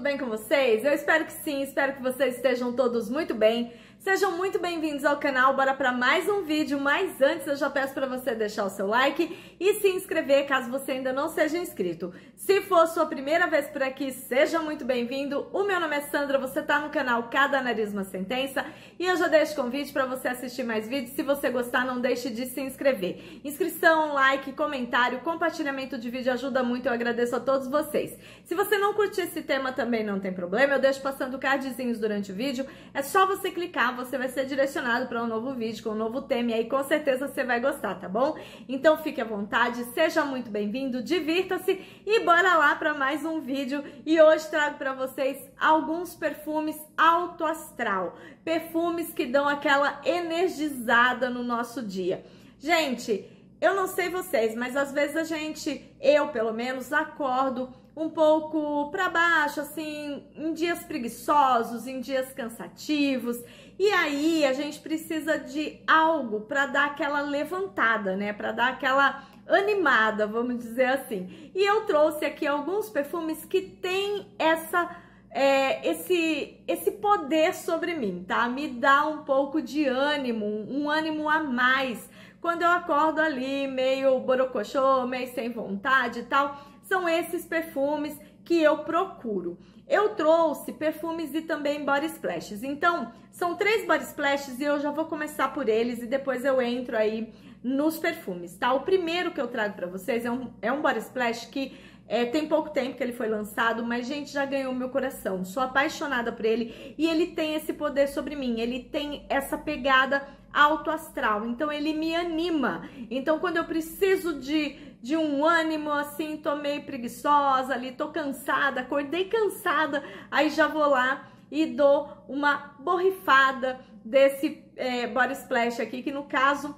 tudo bem com vocês? Eu espero que sim, espero que vocês estejam todos muito bem. Sejam muito bem-vindos ao canal, bora para mais um vídeo, mas antes eu já peço para você deixar o seu like e se inscrever caso você ainda não seja inscrito. Se for sua primeira vez por aqui, seja muito bem-vindo. O meu nome é Sandra, você tá no canal Cada Nariz Uma Sentença e eu já deixo convite para você assistir mais vídeos. Se você gostar, não deixe de se inscrever. Inscrição, like, comentário, compartilhamento de vídeo ajuda muito, eu agradeço a todos vocês. Se você não curtir esse tema também não tem problema, eu deixo passando cardzinhos durante o vídeo, é só você clicar você vai ser direcionado para um novo vídeo com um novo tema e aí com certeza você vai gostar, tá bom? Então fique à vontade, seja muito bem-vindo, divirta-se e bora lá para mais um vídeo. E hoje trago para vocês alguns perfumes alto astral, perfumes que dão aquela energizada no nosso dia. Gente, eu não sei vocês, mas às vezes a gente, eu pelo menos, acordo um pouco para baixo, assim, em dias preguiçosos, em dias cansativos. E aí a gente precisa de algo para dar aquela levantada, né? Para dar aquela animada, vamos dizer assim. E eu trouxe aqui alguns perfumes que têm essa é, esse, esse poder sobre mim, tá? Me dá um pouco de ânimo, um ânimo a mais. Quando eu acordo ali meio borocochô, meio sem vontade e tal, são esses perfumes que eu procuro. Eu trouxe perfumes e também body splashes. Então, são três body splashes e eu já vou começar por eles e depois eu entro aí nos perfumes, tá? O primeiro que eu trago para vocês é um, é um body splash que é, tem pouco tempo que ele foi lançado, mas, gente, já ganhou meu coração. Sou apaixonada por ele e ele tem esse poder sobre mim. Ele tem essa pegada alto astral. Então ele me anima. Então quando eu preciso de, de um ânimo assim, tô meio preguiçosa ali, tô cansada, acordei cansada, aí já vou lá e dou uma borrifada desse é, body splash aqui, que no caso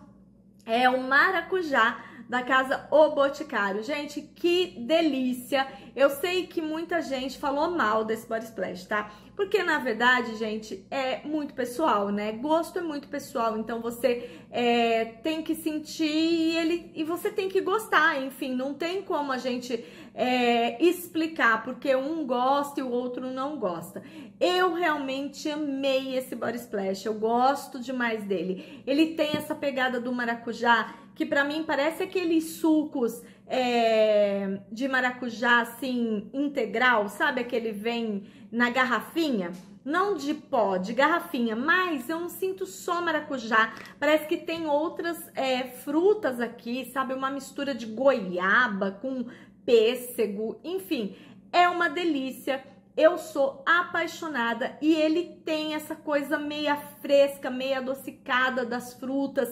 é o maracujá da casa O Boticário. Gente, que delícia! Eu sei que muita gente falou mal desse Body Splash, tá? Porque, na verdade, gente, é muito pessoal, né? Gosto é muito pessoal, então você é, tem que sentir e, ele, e você tem que gostar, enfim. Não tem como a gente é, explicar, porque um gosta e o outro não gosta. Eu realmente amei esse Body Splash, eu gosto demais dele. Ele tem essa pegada do maracujá, que para mim parece aqueles sucos é, de maracujá assim integral, sabe aquele vem na garrafinha, não de pó, de garrafinha, mas eu não sinto só maracujá, parece que tem outras é, frutas aqui, sabe, uma mistura de goiaba com pêssego, enfim, é uma delícia. Eu sou apaixonada e ele tem essa coisa meia fresca, meia adocicada das frutas,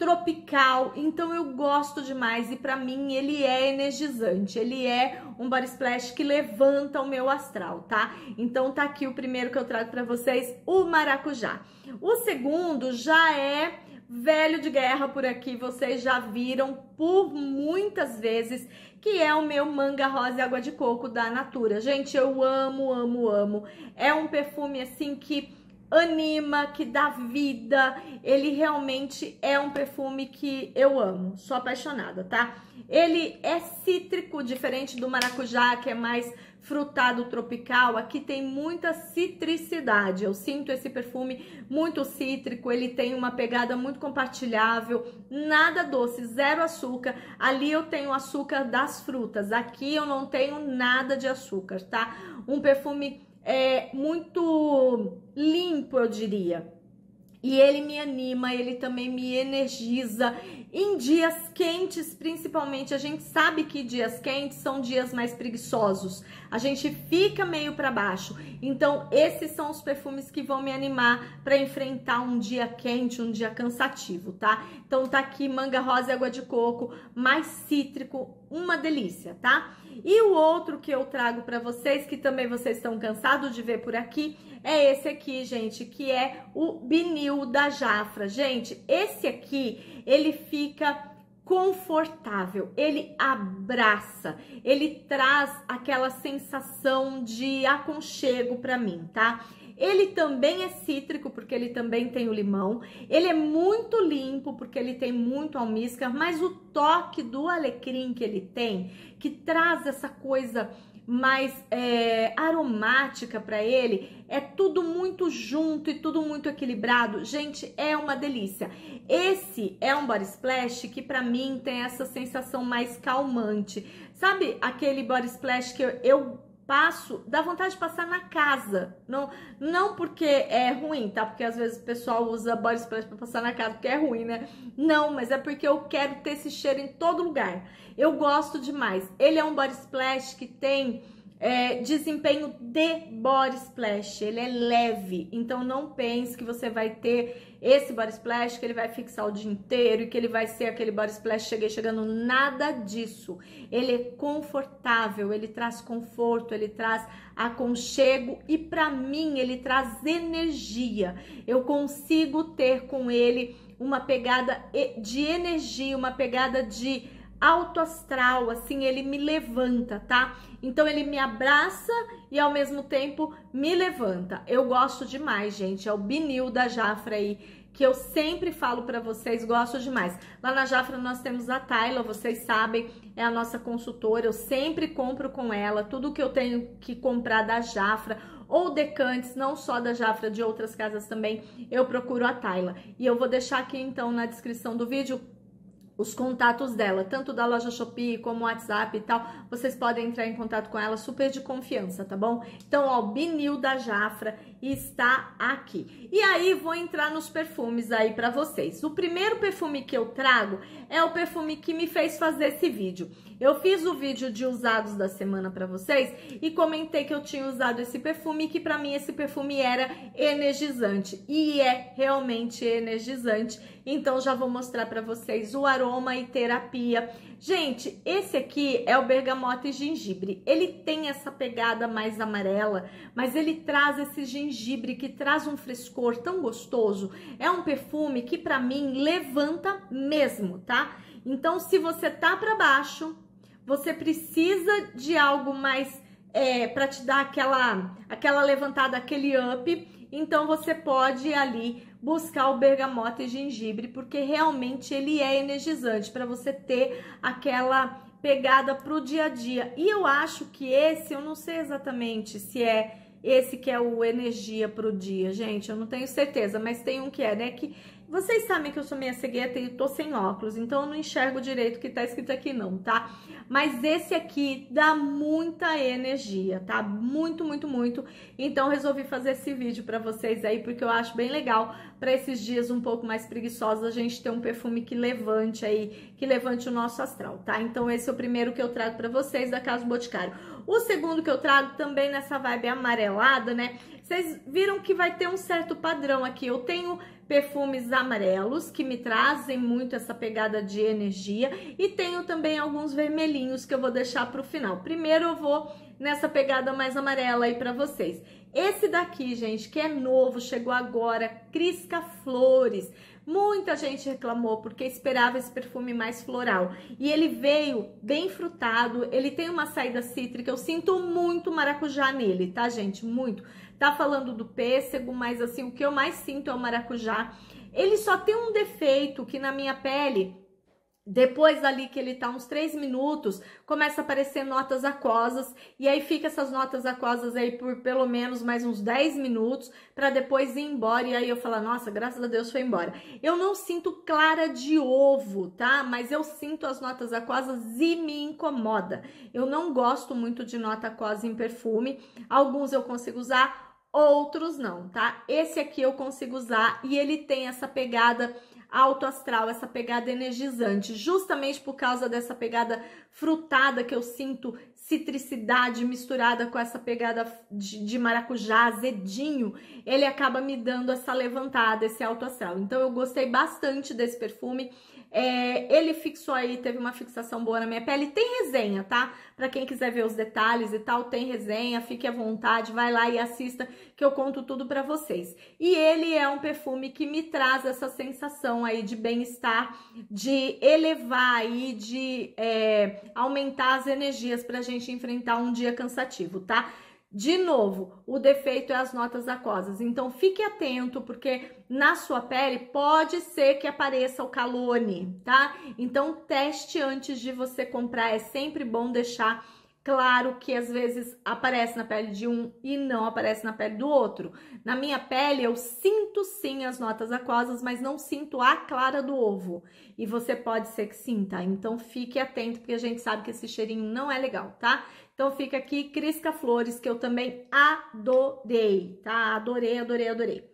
tropical, então eu gosto demais e para mim ele é energizante, ele é um body splash que levanta o meu astral, tá? Então tá aqui o primeiro que eu trago para vocês, o maracujá. O segundo já é velho de guerra por aqui, vocês já viram por muitas vezes, que é o meu manga rosa e água de coco da Natura. Gente, eu amo, amo, amo. É um perfume assim que anima, que dá vida. Ele realmente é um perfume que eu amo, sou apaixonada, tá? Ele é cítrico, diferente do maracujá, que é mais frutado tropical. Aqui tem muita citricidade. Eu sinto esse perfume muito cítrico, ele tem uma pegada muito compartilhável, nada doce, zero açúcar. Ali eu tenho açúcar das frutas, aqui eu não tenho nada de açúcar, tá? Um perfume é, muito limpo, eu diria. E ele me anima, ele também me energiza, em dias quentes, principalmente, a gente sabe que dias quentes são dias mais preguiçosos. A gente fica meio para baixo. Então, esses são os perfumes que vão me animar para enfrentar um dia quente, um dia cansativo, tá? Então, tá aqui manga rosa e água de coco, mais cítrico, uma delícia, tá? E o outro que eu trago para vocês, que também vocês estão cansados de ver por aqui, é esse aqui, gente, que é o Binil da Jafra. Gente, esse aqui ele fica confortável, ele abraça, ele traz aquela sensação de aconchego para mim, tá? Ele também é cítrico, porque ele também tem o limão. Ele é muito limpo, porque ele tem muito almíscar, mas o toque do alecrim que ele tem, que traz essa coisa mais é, aromática para ele. É tudo muito junto e tudo muito equilibrado. Gente, é uma delícia. Esse é um body splash que para mim tem essa sensação mais calmante. Sabe aquele body splash que eu, eu passo, dá vontade de passar na casa. Não, não porque é ruim, tá? Porque às vezes o pessoal usa body splash para passar na casa porque é ruim, né? Não, mas é porque eu quero ter esse cheiro em todo lugar. Eu gosto demais. Ele é um body splash que tem é, desempenho de body splash, ele é leve, então não pense que você vai ter esse body splash que ele vai fixar o dia inteiro e que ele vai ser aquele body splash cheguei chegando, nada disso. Ele é confortável, ele traz conforto, ele traz aconchego e para mim ele traz energia. Eu consigo ter com ele uma pegada de energia, uma pegada de alto astral, assim, ele me levanta, tá? Então ele me abraça e ao mesmo tempo me levanta. Eu gosto demais, gente. É o binil da Jafra aí que eu sempre falo para vocês, gosto demais. Lá na Jafra nós temos a Tayla, vocês sabem, é a nossa consultora, eu sempre compro com ela tudo que eu tenho que comprar da Jafra ou decantes, não só da Jafra, de outras casas também, eu procuro a Tayla. E eu vou deixar aqui então na descrição do vídeo os contatos dela, tanto da loja Shopee como WhatsApp e tal, vocês podem entrar em contato com ela super de confiança, tá bom? Então, ó, o Binil da Jafra está aqui. E aí, vou entrar nos perfumes aí para vocês. O primeiro perfume que eu trago é o perfume que me fez fazer esse vídeo. Eu fiz o vídeo de usados da semana para vocês e comentei que eu tinha usado esse perfume e que para mim esse perfume era energizante e é realmente energizante. Então já vou mostrar para vocês o aroma e terapia. Gente, esse aqui é o bergamota e gengibre. Ele tem essa pegada mais amarela, mas ele traz esse gengibre que traz um frescor tão gostoso. É um perfume que para mim levanta mesmo, tá? Então se você tá para baixo, você precisa de algo mais é, para te dar aquela, aquela levantada, aquele up. Então você pode ali buscar o bergamota e gengibre, porque realmente ele é energizante para você ter aquela pegada pro dia a dia. E eu acho que esse, eu não sei exatamente se é esse que é o energia pro dia, gente, eu não tenho certeza, mas tem um que é, né, que vocês sabem que eu sou meio cegueta e tô sem óculos, então eu não enxergo direito o que tá escrito aqui não, tá? Mas esse aqui dá muita energia, tá? Muito, muito, muito. Então resolvi fazer esse vídeo para vocês aí, porque eu acho bem legal para esses dias um pouco mais preguiçosos a gente ter um perfume que levante aí, que levante o nosso astral, tá? Então esse é o primeiro que eu trago para vocês da Casa Boticário. O segundo que eu trago também nessa vibe amarelada, né? Vocês viram que vai ter um certo padrão aqui. Eu tenho perfumes amarelos que me trazem muito essa pegada de energia e tenho também alguns vermelhinhos que eu vou deixar para o final. Primeiro eu vou nessa pegada mais amarela aí para vocês. Esse daqui, gente, que é novo, chegou agora, Crisca Flores. Muita gente reclamou porque esperava esse perfume mais floral. E ele veio bem frutado, ele tem uma saída cítrica, eu sinto muito maracujá nele, tá, gente? Muito tá falando do pêssego, mas assim, o que eu mais sinto é o maracujá. Ele só tem um defeito que na minha pele depois ali que ele tá uns 3 minutos, começa a aparecer notas aquosas e aí fica essas notas aquosas aí por pelo menos mais uns 10 minutos para depois ir embora e aí eu falo, nossa, graças a Deus foi embora. Eu não sinto clara de ovo, tá? Mas eu sinto as notas aquosas e me incomoda. Eu não gosto muito de nota aquosa em perfume. Alguns eu consigo usar, outros não, tá? Esse aqui eu consigo usar e ele tem essa pegada alto astral, essa pegada energizante, justamente por causa dessa pegada frutada que eu sinto, citricidade misturada com essa pegada de, de maracujá, azedinho, ele acaba me dando essa levantada, esse alto astral. Então eu gostei bastante desse perfume. É, ele fixou aí, teve uma fixação boa na minha pele. Tem resenha, tá? Pra quem quiser ver os detalhes e tal, tem resenha. Fique à vontade, vai lá e assista que eu conto tudo pra vocês. E ele é um perfume que me traz essa sensação aí de bem-estar, de elevar aí, de é, aumentar as energias pra gente enfrentar um dia cansativo, tá? De novo, o defeito é as notas aquosas. Então fique atento porque na sua pele pode ser que apareça o calone, tá? Então teste antes de você comprar, é sempre bom deixar claro que às vezes aparece na pele de um e não aparece na pele do outro. Na minha pele eu sinto sim as notas aquosas, mas não sinto a clara do ovo. E você pode ser que sinta, então fique atento porque a gente sabe que esse cheirinho não é legal, tá? Então fica aqui Crisca Flores que eu também adorei, tá? Adorei, adorei, adorei.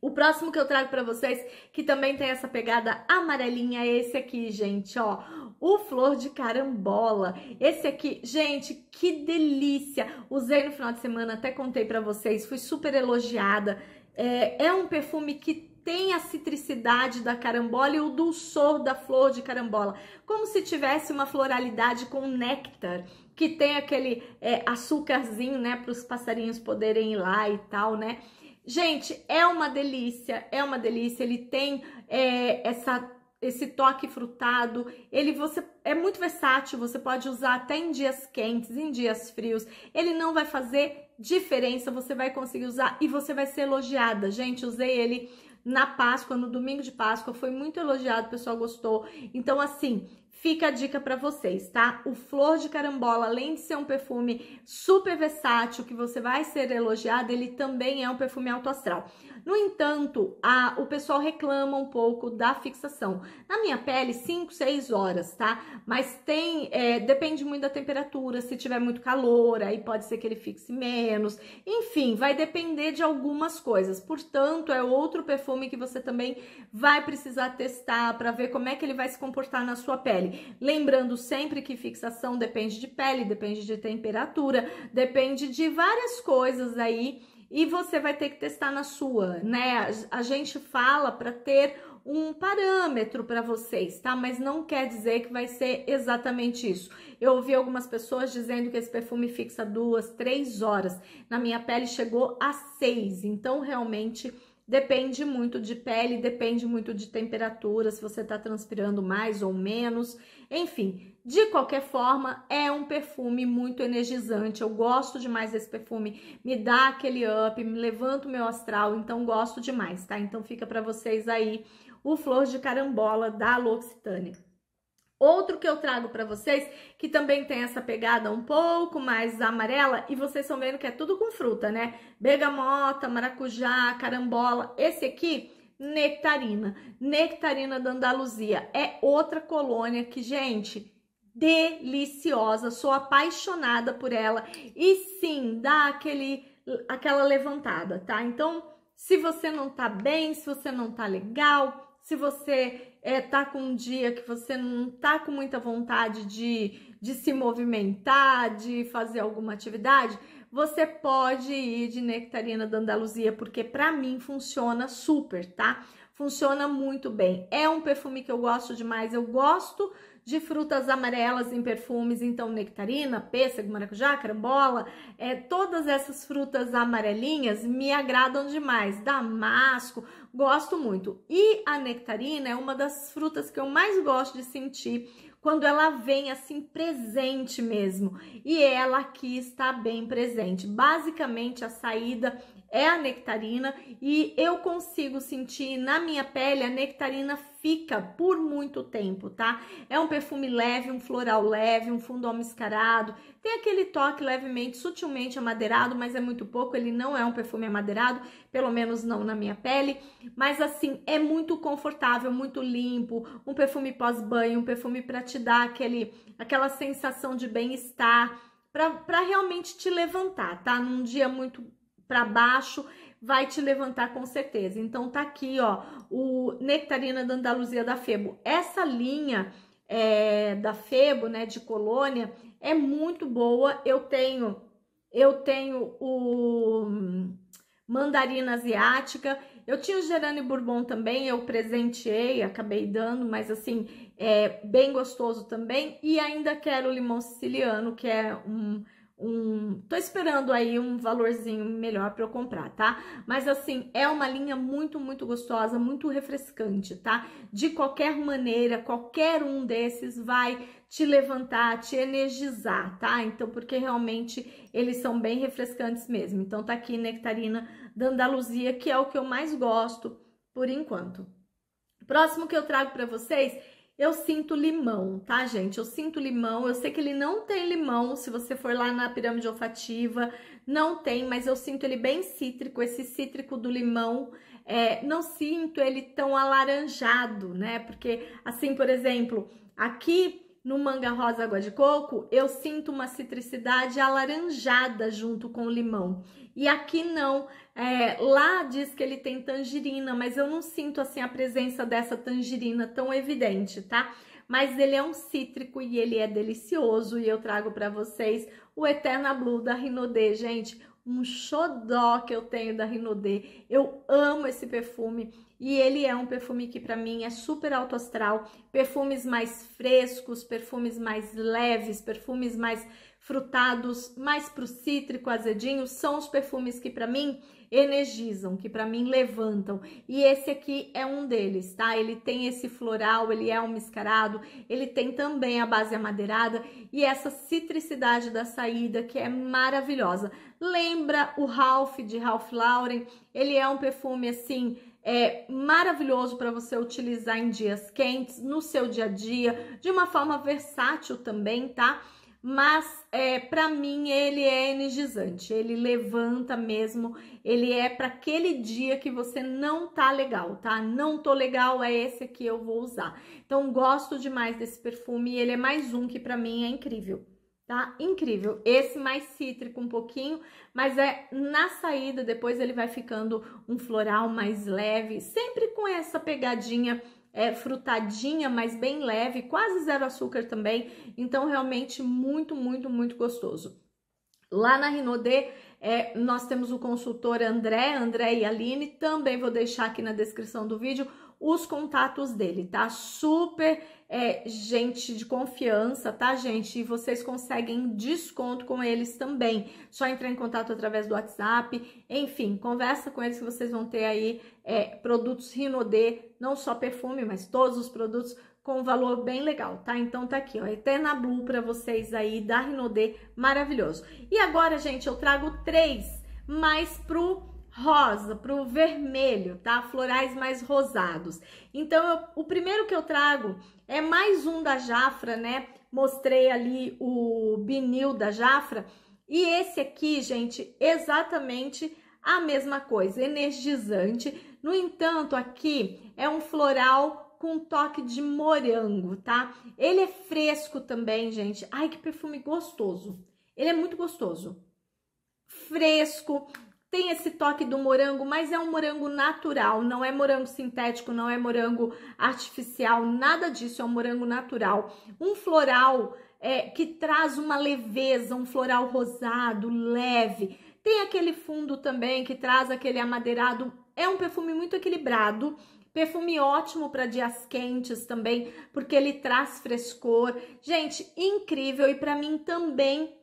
O próximo que eu trago para vocês, que também tem essa pegada amarelinha, é esse aqui, gente, ó o flor de carambola. Esse aqui, gente, que delícia! Usei no final de semana, até contei para vocês, fui super elogiada. É, é um perfume que tem a citricidade da carambola e o dulçor da flor de carambola, como se tivesse uma floralidade com néctar, que tem aquele é, açúcarzinho, né, para os passarinhos poderem ir lá e tal, né? Gente, é uma delícia, é uma delícia. Ele tem é, essa esse toque frutado, ele você é muito versátil, você pode usar até em dias quentes, em dias frios. Ele não vai fazer diferença, você vai conseguir usar e você vai ser elogiada. Gente, usei ele na Páscoa, no domingo de Páscoa, foi muito elogiado, o pessoal gostou. Então assim, Fica a dica para vocês, tá? O flor de carambola, além de ser um perfume super versátil, que você vai ser elogiado, ele também é um perfume alto astral. No entanto, a, o pessoal reclama um pouco da fixação. Na minha pele, 5, 6 horas, tá? Mas tem, é, depende muito da temperatura, se tiver muito calor, aí pode ser que ele fixe menos. Enfim, vai depender de algumas coisas. Portanto, é outro perfume que você também vai precisar testar para ver como é que ele vai se comportar na sua pele. Lembrando sempre que fixação depende de pele, depende de temperatura, depende de várias coisas aí e você vai ter que testar na sua, né? A gente fala para ter um parâmetro para vocês, tá? Mas não quer dizer que vai ser exatamente isso. Eu ouvi algumas pessoas dizendo que esse perfume fixa duas, três horas. Na minha pele chegou a seis, então realmente depende muito de pele, depende muito de temperatura, se você tá transpirando mais ou menos, enfim. De qualquer forma, é um perfume muito energizante. Eu gosto demais desse perfume. Me dá aquele up, me levanta o meu astral, então gosto demais, tá? Então fica para vocês aí o Flor de Carambola da L'Occitane. Outro que eu trago para vocês, que também tem essa pegada um pouco mais amarela, e vocês estão vendo que é tudo com fruta, né? Bergamota, maracujá, carambola. Esse aqui Nectarina. Nectarina da Andaluzia é outra colônia que, gente, deliciosa, sou apaixonada por ela e sim, dá aquele aquela levantada, tá? Então, se você não tá bem, se você não tá legal, se você é, tá com um dia que você não tá com muita vontade de, de se movimentar, de fazer alguma atividade, você pode ir de nectarina da Andaluzia, porque para mim funciona super, tá? funciona muito bem. É um perfume que eu gosto demais. Eu gosto de frutas amarelas em perfumes, então nectarina, pêssego, maracujá, carambola, é, todas essas frutas amarelinhas me agradam demais. Damasco, gosto muito. E a nectarina é uma das frutas que eu mais gosto de sentir quando ela vem assim presente mesmo. E ela aqui está bem presente. Basicamente, a saída é a nectarina e eu consigo sentir na minha pele a nectarina fica por muito tempo, tá? É um perfume leve, um floral leve, um fundo almiscarado, tem aquele toque levemente, sutilmente amadeirado, mas é muito pouco, ele não é um perfume amadeirado, pelo menos não na minha pele, mas assim, é muito confortável, muito limpo, um perfume pós-banho, um perfume para te dar aquele, aquela sensação de bem-estar, para realmente te levantar, tá? Num dia muito para baixo vai te levantar com certeza. Então tá aqui, ó, o Nectarina da Andaluzia da Febo. Essa linha é, da Febo, né, de colônia, é muito boa. Eu tenho eu tenho o mandarina asiática. Eu tinha o gerânio bourbon também, eu presenteei, acabei dando, mas assim, é bem gostoso também. E ainda quero o limão siciliano, que é um um. Tô esperando aí um valorzinho melhor para eu comprar, tá? Mas assim, é uma linha muito, muito gostosa, muito refrescante, tá? De qualquer maneira, qualquer um desses vai te levantar, te energizar, tá? Então, porque realmente eles são bem refrescantes mesmo. Então, tá aqui Nectarina da Andaluzia, que é o que eu mais gosto por enquanto. Próximo que eu trago para vocês eu sinto limão, tá, gente? Eu sinto limão. Eu sei que ele não tem limão, se você for lá na pirâmide olfativa, não tem, mas eu sinto ele bem cítrico, esse cítrico do limão. É, não sinto ele tão alaranjado, né? Porque, assim, por exemplo, aqui no manga rosa água de coco, eu sinto uma citricidade alaranjada junto com o limão. E aqui não. É, lá diz que ele tem tangerina, mas eu não sinto assim a presença dessa tangerina tão evidente, tá? Mas ele é um cítrico e ele é delicioso e eu trago para vocês o Eterna Blue da Rinodê, gente um xodó que eu tenho da Rinodê. Eu amo esse perfume e ele é um perfume que para mim é super alto astral. Perfumes mais frescos, perfumes mais leves, perfumes mais frutados, mais pro cítrico, azedinho, são os perfumes que para mim energizam, que para mim levantam. E esse aqui é um deles, tá? Ele tem esse floral, ele é um miscarado ele tem também a base amadeirada e essa citricidade da saída que é maravilhosa. Lembra o Ralph de Ralph Lauren? Ele é um perfume assim, é maravilhoso para você utilizar em dias quentes, no seu dia a dia, de uma forma versátil também, tá? mas é, para mim ele é energizante, ele levanta mesmo, ele é para aquele dia que você não tá legal, tá? Não tô legal, é esse que eu vou usar. Então gosto demais desse perfume e ele é mais um que para mim é incrível. Tá incrível. Esse mais cítrico um pouquinho, mas é na saída, depois ele vai ficando um floral mais leve, sempre com essa pegadinha é, frutadinha, mas bem leve, quase zero açúcar também. Então, realmente, muito, muito, muito gostoso. Lá na Rinodê, é, nós temos o consultor André, André e Aline. Também vou deixar aqui na descrição do vídeo os contatos dele, tá? Super é, gente de confiança, tá, gente? E vocês conseguem desconto com eles também. Só entrar em contato através do WhatsApp, enfim, conversa com eles que vocês vão ter aí é, produtos Rinodê, não só perfume, mas todos os produtos com valor bem legal, tá? Então tá aqui, ó, Eterna Blue para vocês aí da Rinodê, maravilhoso. E agora, gente, eu trago três mais pro rosa, pro vermelho, tá? Florais mais rosados. Então, eu, o primeiro que eu trago é mais um da Jafra, né? Mostrei ali o vinil da Jafra. E esse aqui, gente, exatamente a mesma coisa, energizante. No entanto, aqui é um floral com toque de morango, tá? Ele é fresco também, gente. Ai, que perfume gostoso. Ele é muito gostoso. Fresco, tem esse toque do morango, mas é um morango natural, não é morango sintético, não é morango artificial, nada disso, é um morango natural. Um floral é, que traz uma leveza, um floral rosado, leve. Tem aquele fundo também que traz aquele amadeirado. É um perfume muito equilibrado, Perfume ótimo para dias quentes também, porque ele traz frescor. Gente, incrível e para mim também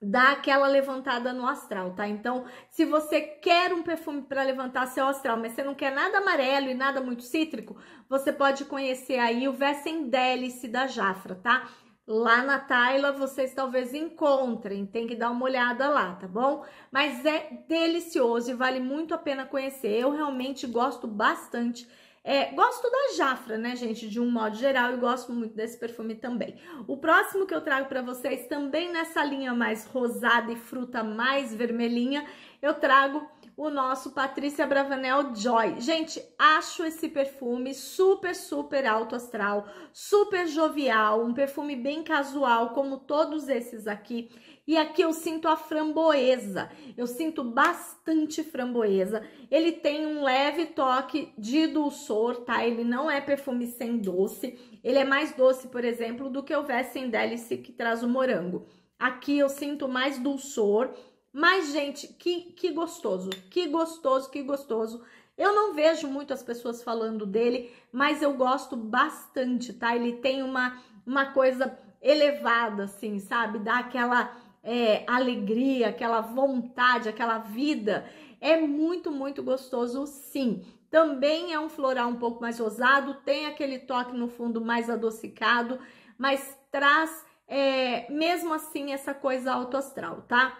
dá aquela levantada no astral, tá? Então, se você quer um perfume para levantar seu astral, mas você não quer nada amarelo e nada muito cítrico, você pode conhecer aí o Vessendelice da Jafra, tá? Lá na Taila vocês talvez encontrem, tem que dar uma olhada lá, tá bom? Mas é delicioso e vale muito a pena conhecer. Eu realmente gosto bastante é, gosto da Jafra, né, gente, de um modo geral, e gosto muito desse perfume também. O próximo que eu trago para vocês, também nessa linha mais rosada e fruta mais vermelhinha, eu trago o nosso Patrícia Bravanel Joy. Gente, acho esse perfume super, super alto astral, super jovial, um perfume bem casual, como todos esses aqui. E aqui eu sinto a framboesa, eu sinto bastante framboesa. Ele tem um leve toque de dulçor, tá? Ele não é perfume sem doce. Ele é mais doce, por exemplo, do que o Vessendelice que traz o morango. Aqui eu sinto mais dulçor. Mas, gente, que, que gostoso, que gostoso, que gostoso. Eu não vejo muito as pessoas falando dele, mas eu gosto bastante, tá? Ele tem uma, uma coisa elevada, assim, sabe? Dá aquela é, alegria, aquela vontade, aquela vida. É muito, muito gostoso, sim. Também é um floral um pouco mais rosado, tem aquele toque no fundo mais adocicado, mas traz é, mesmo assim essa coisa autoastral, tá?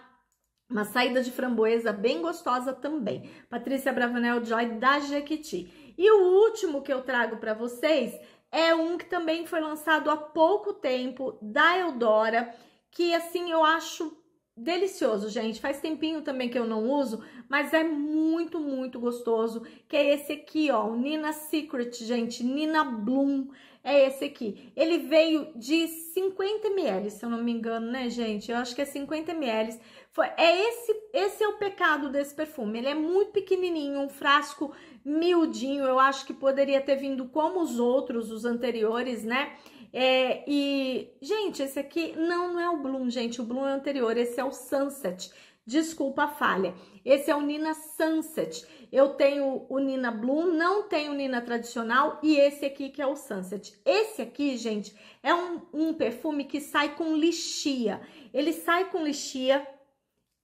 Uma saída de framboesa bem gostosa também. Patrícia Bravanel Joy da Jequiti. E o último que eu trago para vocês é um que também foi lançado há pouco tempo da Eldora que assim eu acho delicioso, gente. Faz tempinho também que eu não uso, mas é muito, muito gostoso. Que é esse aqui, ó, o Nina Secret, gente, Nina Bloom. É esse aqui. Ele veio de 50 ml, se eu não me engano, né, gente? Eu acho que é 50 ml. Foi, é esse, esse é o pecado desse perfume. Ele é muito pequenininho, um frasco miudinho. Eu acho que poderia ter vindo como os outros, os anteriores, né? É, e, gente, esse aqui não, não é o Bloom, gente. O Bloom é anterior, esse é o Sunset. Desculpa a falha. Esse é o Nina Sunset. Eu tenho o Nina Bloom, não tenho o Nina tradicional e esse aqui que é o Sunset. Esse aqui, gente, é um, um perfume que sai com lixia. Ele sai com lixia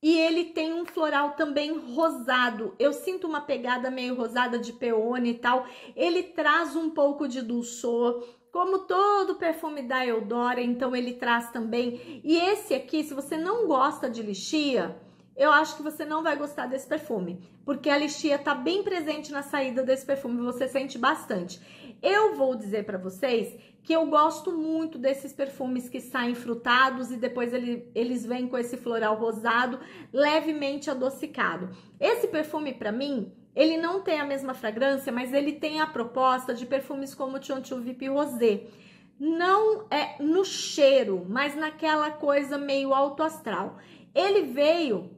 e ele tem um floral também rosado. Eu sinto uma pegada meio rosada de peônia e tal. Ele traz um pouco de dulçor como todo perfume da Eudora, então ele traz também. E esse aqui, se você não gosta de lixia, eu acho que você não vai gostar desse perfume, porque a lixia tá bem presente na saída desse perfume, você sente bastante. Eu vou dizer para vocês que eu gosto muito desses perfumes que saem frutados e depois ele, eles vêm com esse floral rosado levemente adocicado. Esse perfume para mim ele não tem a mesma fragrância, mas ele tem a proposta de perfumes como o Chonchu Vip Rosé. Não é no cheiro, mas naquela coisa meio alto astral. Ele veio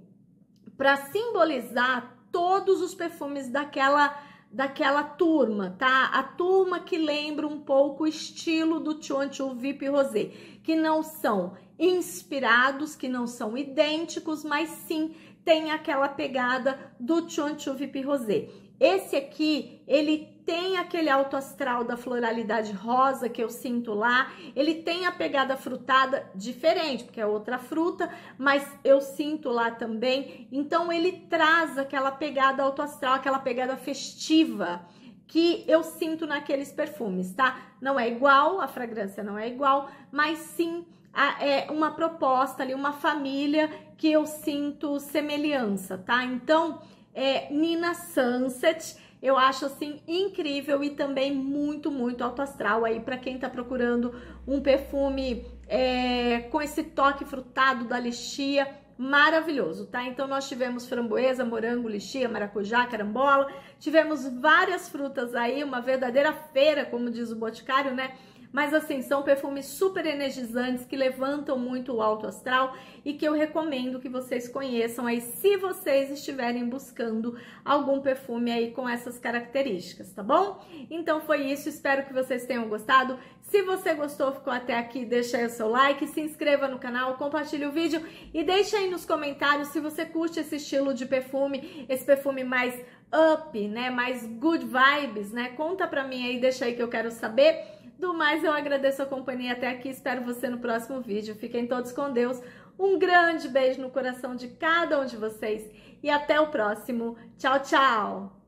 para simbolizar todos os perfumes daquela daquela turma, tá? A turma que lembra um pouco o estilo do Chonchu Vip Rosé, que não são inspirados, que não são idênticos, mas sim tem aquela pegada do Vip Rosé. Esse aqui, ele tem aquele alto astral da floralidade rosa que eu sinto lá, ele tem a pegada frutada diferente, porque é outra fruta, mas eu sinto lá também. Então ele traz aquela pegada alto astral, aquela pegada festiva que eu sinto naqueles perfumes, tá? Não é igual, a fragrância não é igual, mas sim é uma proposta ali, uma família que eu sinto semelhança, tá? Então, é, Nina Sunset, eu acho assim incrível e também muito, muito alto astral aí para quem tá procurando um perfume é, com esse toque frutado da lixia, maravilhoso, tá? Então nós tivemos framboesa, morango, lixia, maracujá, carambola, tivemos várias frutas aí, uma verdadeira feira, como diz o boticário, né? Mas assim, são perfumes super energizantes que levantam muito o alto astral e que eu recomendo que vocês conheçam aí se vocês estiverem buscando algum perfume aí com essas características, tá bom? Então foi isso, espero que vocês tenham gostado. Se você gostou, ficou até aqui, deixa aí o seu like, se inscreva no canal, compartilhe o vídeo e deixa aí nos comentários se você curte esse estilo de perfume, esse perfume mais up, né? Mais good vibes, né? Conta pra mim aí, deixa aí que eu quero saber. Do mais, eu agradeço a companhia até aqui. Espero você no próximo vídeo. Fiquem todos com Deus. Um grande beijo no coração de cada um de vocês e até o próximo. Tchau, tchau!